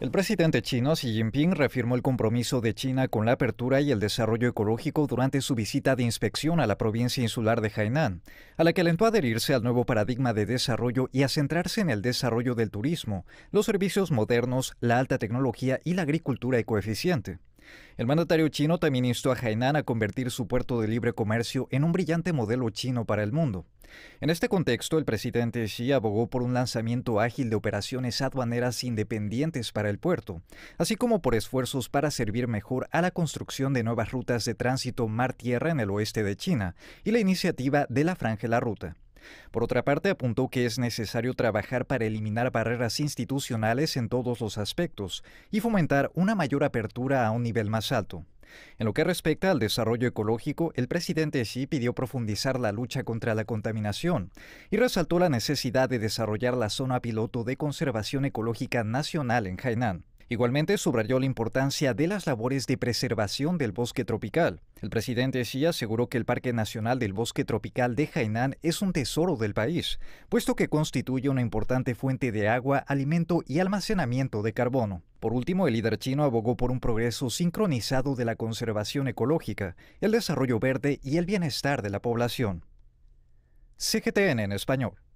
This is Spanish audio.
El presidente chino Xi Jinping reafirmó el compromiso de China con la apertura y el desarrollo ecológico durante su visita de inspección a la provincia insular de Hainan, a la que alentó a adherirse al nuevo paradigma de desarrollo y a centrarse en el desarrollo del turismo, los servicios modernos, la alta tecnología y la agricultura ecoeficiente. El mandatario chino también instó a Hainan a convertir su puerto de libre comercio en un brillante modelo chino para el mundo. En este contexto, el presidente Xi abogó por un lanzamiento ágil de operaciones aduaneras independientes para el puerto, así como por esfuerzos para servir mejor a la construcción de nuevas rutas de tránsito mar-tierra en el oeste de China y la iniciativa de la Franja la Ruta. Por otra parte, apuntó que es necesario trabajar para eliminar barreras institucionales en todos los aspectos y fomentar una mayor apertura a un nivel más alto. En lo que respecta al desarrollo ecológico, el presidente Xi pidió profundizar la lucha contra la contaminación y resaltó la necesidad de desarrollar la zona piloto de conservación ecológica nacional en Hainan. Igualmente subrayó la importancia de las labores de preservación del bosque tropical, el presidente Xi aseguró que el Parque Nacional del Bosque Tropical de Hainan es un tesoro del país, puesto que constituye una importante fuente de agua, alimento y almacenamiento de carbono. Por último, el líder chino abogó por un progreso sincronizado de la conservación ecológica, el desarrollo verde y el bienestar de la población. CGTN en español.